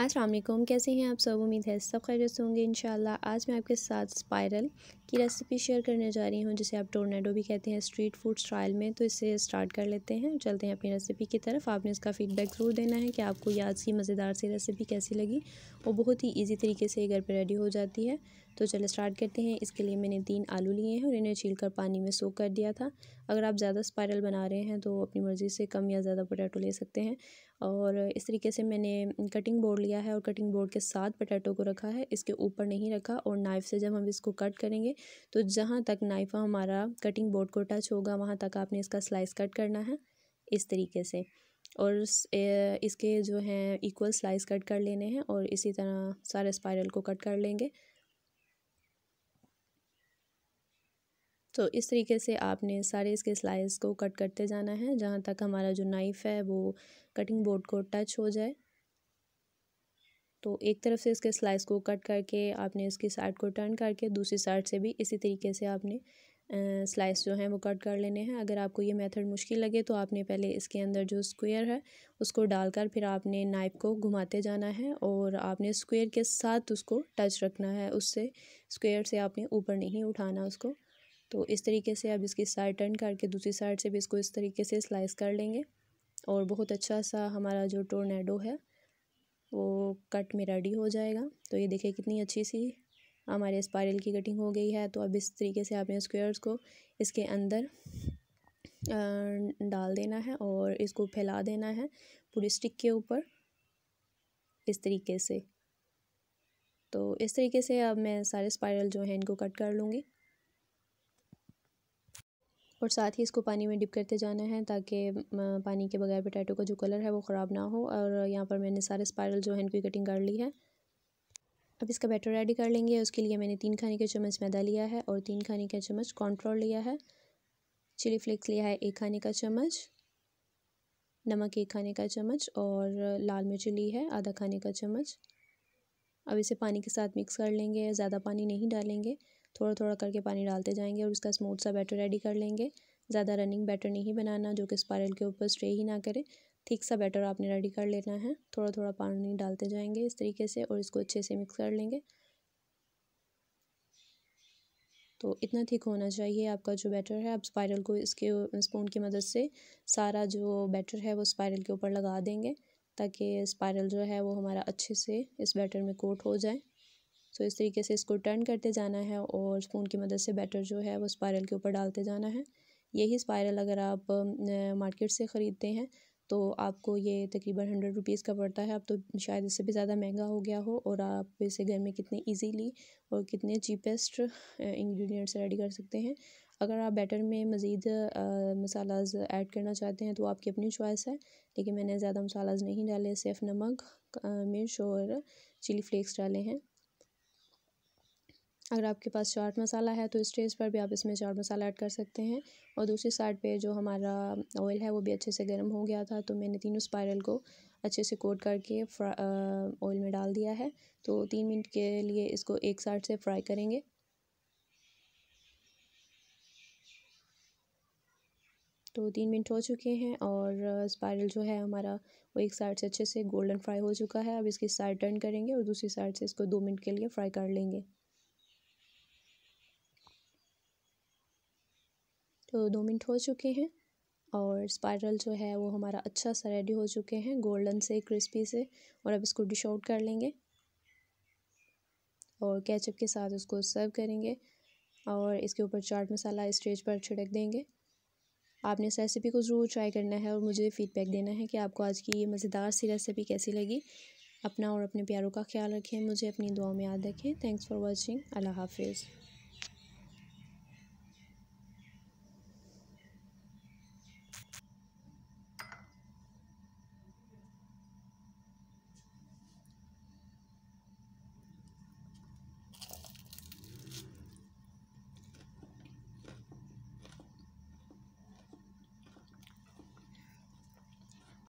असलम कैसे हैं आप सब उम्मीद है सब खैरियत से होंगे इंशाल्लाह आज मैं आपके साथ स्पाइरल की रेसिपी शेयर करने जा रही हूँ जिसे आप टोर्नेडो भी कहते हैं स्ट्रीट फूड स्टाइल में तो इसे स्टार्ट कर लेते हैं चलते हैं अपनी रेसिपी की तरफ आपने इसका फीडबैक ज़रूर देना है कि आपको याद आज की मज़ेदार सी रेसिपी कैसी लगी और बहुत ही ईजी तरीके से घर पर रेडी हो जाती है तो चलो स्टार्ट करते हैं इसके लिए मैंने तीन आलू लिए हैं और इन्हें छील कर पानी में सोख कर दिया था अगर आप ज़्यादा स्पायरल बना रहे हैं तो अपनी मर्ज़ी से कम या ज़्यादा पोटैटो ले सकते हैं और इस तरीके से मैंने कटिंग बोर्ड लिया है और कटिंग बोर्ड के साथ पोटैटो को रखा है इसके ऊपर नहीं रखा और नाइफ़ से जब हम इसको कट करेंगे तो जहाँ तक नाइफ़ हमारा कटिंग बोर्ड को टच होगा वहाँ तक आपने इसका स्लाइस कट करना है इस तरीके से और इसके जो हैं इक्वल स्लाइस कट कर लेने हैं और इसी तरह सारे स्पायरल को कट कर लेंगे तो इस तरीके से आपने सारे इसके स्लाइस को कट करते जाना है जहाँ तक हमारा जो नाइफ़ है वो कटिंग बोर्ड को टच हो जाए तो एक तरफ से इसके स्लाइस को कट करके आपने इसकी साइड को टर्न करके दूसरी साइड से भी इसी तरीके से आपने स्लाइस जो हैं वो कट कर लेने हैं अगर आपको ये मेथड मुश्किल लगे तो आपने पहले इसके अंदर जो स्क्वायर है उसको डालकर फिर आपने नाइफ को घुमाते जाना है और आपने स्क्वायर के साथ उसको टच रखना है उससे स्क्वायर से आपने ऊपर नहीं उठाना उसको तो इस तरीके से आप इसकी साइड टर्न करके दूसरी साइड से भी इसको इस तरीके से स्लाइस कर लेंगे और बहुत अच्छा सा हमारा जो टोर्नेडो है वो कट में रेडी हो जाएगा तो ये देखिए कितनी अच्छी सी हमारे स्पायरल की कटिंग हो गई है तो अब इस तरीके से आपने स्क्वेयर्स को इसके अंदर डाल देना है और इसको फैला देना है पूरी स्टिक के ऊपर इस तरीके से तो इस तरीके से अब मैं सारे स्पायरल जो हैं इनको कट कर लूँगी और साथ ही इसको पानी में डिप करते जाना है ताकि पानी के बगैर पोटैटो का जो कलर है वो ख़राब ना हो और यहाँ पर मैंने सारे स्पायरल जो है इनकी कटिंग कर ली है अब इसका बैटर रेडी कर लेंगे उसके लिए मैंने तीन खाने के चम्मच मैदा लिया है और तीन खाने का चम्मच कॉर्नफ्लोर लिया है चिली फ्लेक्स लिया है एक खाने का चम्मच नमक एक खाने का चम्मच और लाल मिर्च ली है आधा खाने का चम्मच अब इसे पानी के साथ मिक्स कर लेंगे ज़्यादा पानी नहीं डालेंगे थोड़ा थोड़ा करके पानी डालते जाएंगे और उसका स्मूथ सा बैटर रेडी कर लेंगे ज़्यादा रनिंग बैटर नहीं बनाना जो कि स्पायरल के ऊपर स्ट्रे ही ना करे ठीक सा बैटर आपने रेडी कर लेना है थोड़ा थोड़ा पानी डालते जाएंगे इस तरीके से और इसको अच्छे से मिक्स कर लेंगे तो इतना थिक होना चाहिए आपका जो बैटर है आप स्पायरल को इसके स्पून की मदद से सारा जो बैटर है वो स्पायरल के ऊपर लगा देंगे ताकि स्पायरल जो है वो हमारा अच्छे से इस बैटर में कोट हो जाए सो तो इस तरीके से इसको टर्न करते जाना है और स्पून की मदद से बैटर जो है वो स्पायरल के ऊपर डालते जाना है यही स्पायरल अगर आप मार्केट से ख़रीदते हैं तो आपको ये तकरीबन हंड्रेड रुपीज़ का पड़ता है अब तो शायद इससे भी ज़्यादा महंगा हो गया हो और आप इसे घर में कितने इजीली और कितने चीपेस्ट इंग्रेडिएंट्स रेडी कर सकते हैं अगर आप बैटर में मज़ीद मसालाज ऐड करना चाहते हैं तो आपकी अपनी चॉइस है लेकिन मैंने ज़्यादा मसालाज नहीं डाले सिर्फ नमक मिर्च और चिली फ्लेक्स डाले हैं अगर आपके पास चाट मसाला है तो स्टेज पर भी आप इसमें चाट मसाला ऐड कर सकते हैं और दूसरी साइड पे जो हमारा ऑयल है वो भी अच्छे से गर्म हो गया था तो मैंने तीनों स्पायरल को अच्छे से कोट करके ऑयल में डाल दिया है तो तीन मिनट के लिए इसको एक साइड से फ्राई करेंगे तो तीन मिनट हो चुके हैं और स्पायरल जो है हमारा वो एक साइड से अच्छे से गोल्डन फ्राई हो चुका है अब इसकी साइड टर्न करेंगे और दूसरी साइड से इसको दो मिनट के लिए फ्राई कर लेंगे तो दो मिनट हो चुके हैं और स्पाइरल जो है वो हमारा अच्छा सा रेडी हो चुके हैं गोल्डन से क्रिस्पी से और अब इसको डिश आउट कर लेंगे और केचप के साथ उसको सर्व करेंगे और इसके ऊपर चाट मसाला स्टेज पर छिड़क देंगे आपने इस रेसिपी को ज़रूर ट्राई करना है और मुझे फ़ीडबैक देना है कि आपको आज की ये मज़ेदार सी रेसिपी कैसी लगी अपना और अपने प्यारों का ख्याल रखें मुझे अपनी दुआ में याद रखें थैंक्स फॉर वॉचिंग अल्लाह हाफिज़